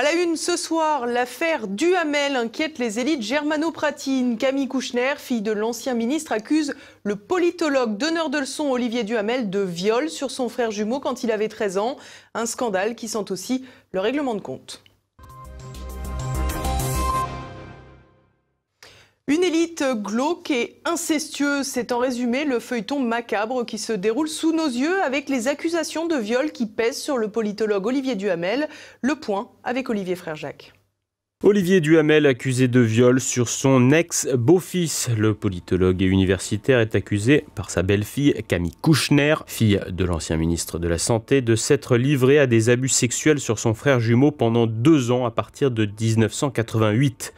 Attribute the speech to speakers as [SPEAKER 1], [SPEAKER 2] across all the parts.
[SPEAKER 1] À la une ce soir, l'affaire Duhamel inquiète les élites germanopratines. Camille Kouchner, fille de l'ancien ministre, accuse le politologue donneur de leçons Olivier Duhamel de viol sur son frère jumeau quand il avait 13 ans. Un scandale qui sent aussi le règlement de compte. Une élite glauque et incestueuse, c'est en résumé le feuilleton macabre qui se déroule sous nos yeux avec les accusations de viol qui pèsent sur le politologue Olivier Duhamel. Le point avec Olivier Frère-Jacques.
[SPEAKER 2] Olivier Duhamel, accusé de viol sur son ex-beau-fils. Le politologue et universitaire est accusé par sa belle-fille Camille Kouchner, fille de l'ancien ministre de la Santé, de s'être livré à des abus sexuels sur son frère jumeau pendant deux ans à partir de 1988.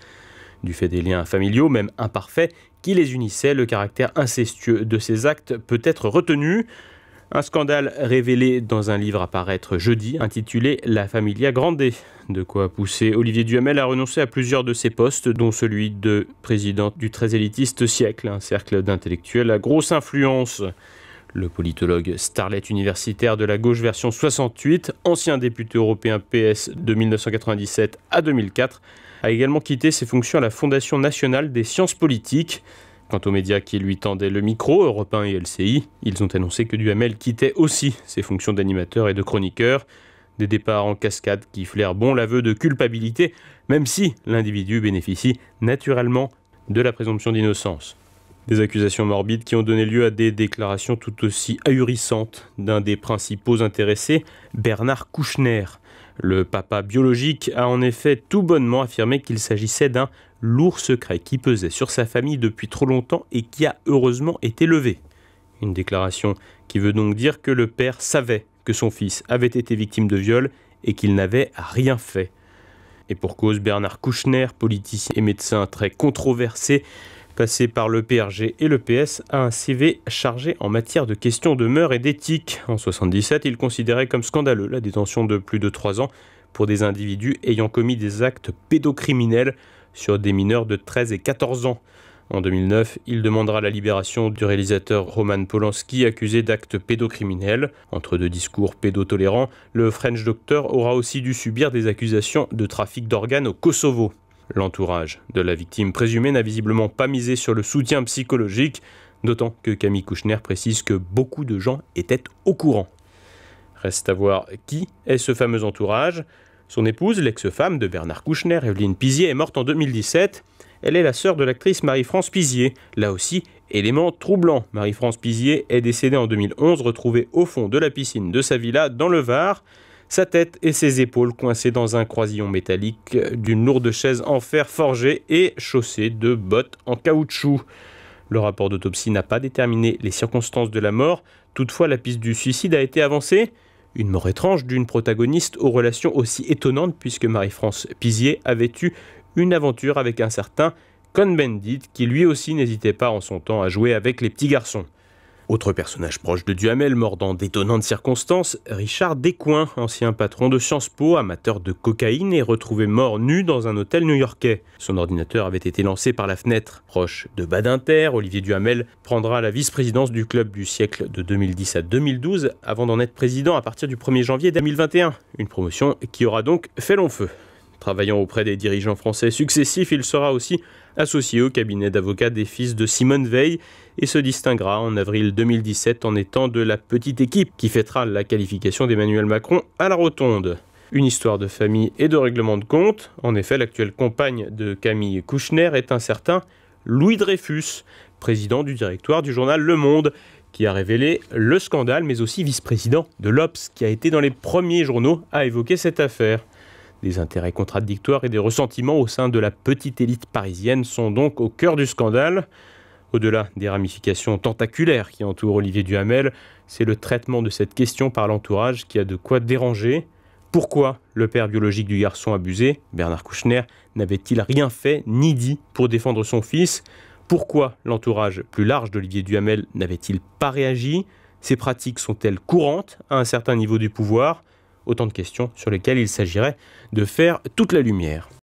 [SPEAKER 2] Du fait des liens familiaux, même imparfaits, qui les unissaient, le caractère incestueux de ces actes peut être retenu. Un scandale révélé dans un livre à paraître jeudi, intitulé La Familia Grande. De quoi pousser Olivier Duhamel à renoncer à plusieurs de ses postes, dont celui de président du très élitiste siècle, un cercle d'intellectuels à grosse influence. Le politologue starlet universitaire de la gauche version 68, ancien député européen PS de 1997 à 2004, a également quitté ses fonctions à la Fondation nationale des sciences politiques. Quant aux médias qui lui tendaient le micro, Europe 1 et LCI, ils ont annoncé que Duhamel quittait aussi ses fonctions d'animateur et de chroniqueur. Des départs en cascade qui flairent bon l'aveu de culpabilité, même si l'individu bénéficie naturellement de la présomption d'innocence. Des accusations morbides qui ont donné lieu à des déclarations tout aussi ahurissantes d'un des principaux intéressés, Bernard Kouchner. Le papa biologique a en effet tout bonnement affirmé qu'il s'agissait d'un lourd secret qui pesait sur sa famille depuis trop longtemps et qui a heureusement été levé. Une déclaration qui veut donc dire que le père savait que son fils avait été victime de viol et qu'il n'avait rien fait. Et pour cause, Bernard Kouchner, politicien et médecin très controversé, passé par le PRG et le PS, a un CV chargé en matière de questions de mœurs et d'éthique. En 1977, il considérait comme scandaleux la détention de plus de 3 ans pour des individus ayant commis des actes pédocriminels sur des mineurs de 13 et 14 ans. En 2009, il demandera la libération du réalisateur Roman Polanski accusé d'actes pédocriminels. Entre deux discours pédotolérants, le French Doctor aura aussi dû subir des accusations de trafic d'organes au Kosovo. L'entourage de la victime présumée n'a visiblement pas misé sur le soutien psychologique, d'autant que Camille Kouchner précise que beaucoup de gens étaient au courant. Reste à voir qui est ce fameux entourage. Son épouse, l'ex-femme de Bernard Kouchner, Evelyne Pizier, est morte en 2017. Elle est la sœur de l'actrice Marie-France Pizier. Là aussi, élément troublant. Marie-France Pizier est décédée en 2011, retrouvée au fond de la piscine de sa villa dans le Var sa tête et ses épaules coincées dans un croisillon métallique d'une lourde chaise en fer forgé et chaussée de bottes en caoutchouc. Le rapport d'autopsie n'a pas déterminé les circonstances de la mort, toutefois la piste du suicide a été avancée. Une mort étrange d'une protagoniste aux relations aussi étonnantes puisque Marie-France Pizier avait eu une aventure avec un certain Cohn-Bendit qui lui aussi n'hésitait pas en son temps à jouer avec les petits garçons. Autre personnage proche de Duhamel, mort dans d'étonnantes circonstances, Richard Descoings, ancien patron de Sciences Po, amateur de cocaïne, est retrouvé mort nu dans un hôtel new-yorkais. Son ordinateur avait été lancé par la fenêtre. Proche de Badinter, Olivier Duhamel prendra la vice-présidence du club du siècle de 2010 à 2012, avant d'en être président à partir du 1er janvier 2021. Une promotion qui aura donc fait long feu. Travaillant auprès des dirigeants français successifs, il sera aussi associé au cabinet d'avocats des fils de Simone Veil et se distinguera en avril 2017 en étant de la petite équipe qui fêtera la qualification d'Emmanuel Macron à la rotonde. Une histoire de famille et de règlement de compte. En effet, l'actuelle compagne de Camille Kouchner est un certain Louis Dreyfus, président du directoire du journal Le Monde, qui a révélé le scandale, mais aussi vice-président de l'OPS, qui a été dans les premiers journaux à évoquer cette affaire. Des intérêts contradictoires et des ressentiments au sein de la petite élite parisienne sont donc au cœur du scandale. Au-delà des ramifications tentaculaires qui entourent Olivier Duhamel, c'est le traitement de cette question par l'entourage qui a de quoi déranger. Pourquoi le père biologique du garçon abusé, Bernard Kouchner, n'avait-il rien fait ni dit pour défendre son fils Pourquoi l'entourage plus large d'Olivier Duhamel n'avait-il pas réagi Ces pratiques sont-elles courantes à un certain niveau du pouvoir autant de questions sur lesquelles il s'agirait de faire toute la lumière.